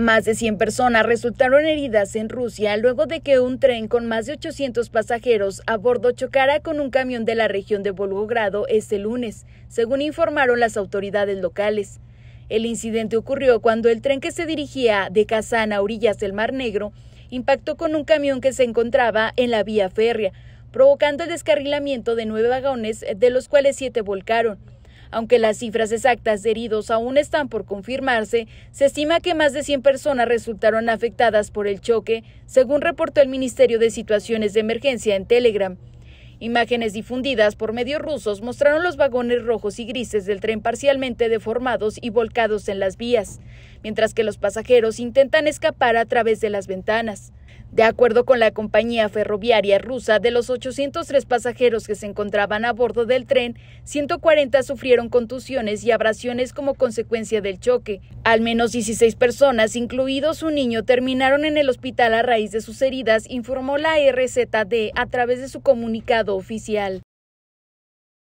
Más de 100 personas resultaron heridas en Rusia luego de que un tren con más de 800 pasajeros a bordo chocara con un camión de la región de Volgogrado este lunes, según informaron las autoridades locales. El incidente ocurrió cuando el tren que se dirigía de Kazán a orillas del Mar Negro impactó con un camión que se encontraba en la vía férrea, provocando el descarrilamiento de nueve vagones, de los cuales siete volcaron. Aunque las cifras exactas de heridos aún están por confirmarse, se estima que más de 100 personas resultaron afectadas por el choque, según reportó el Ministerio de Situaciones de Emergencia en Telegram. Imágenes difundidas por medios rusos mostraron los vagones rojos y grises del tren parcialmente deformados y volcados en las vías, mientras que los pasajeros intentan escapar a través de las ventanas. De acuerdo con la compañía ferroviaria rusa, de los 803 pasajeros que se encontraban a bordo del tren, 140 sufrieron contusiones y abrasiones como consecuencia del choque. Al menos 16 personas, incluidos un niño, terminaron en el hospital a raíz de sus heridas, informó la RZD a través de su comunicado oficial.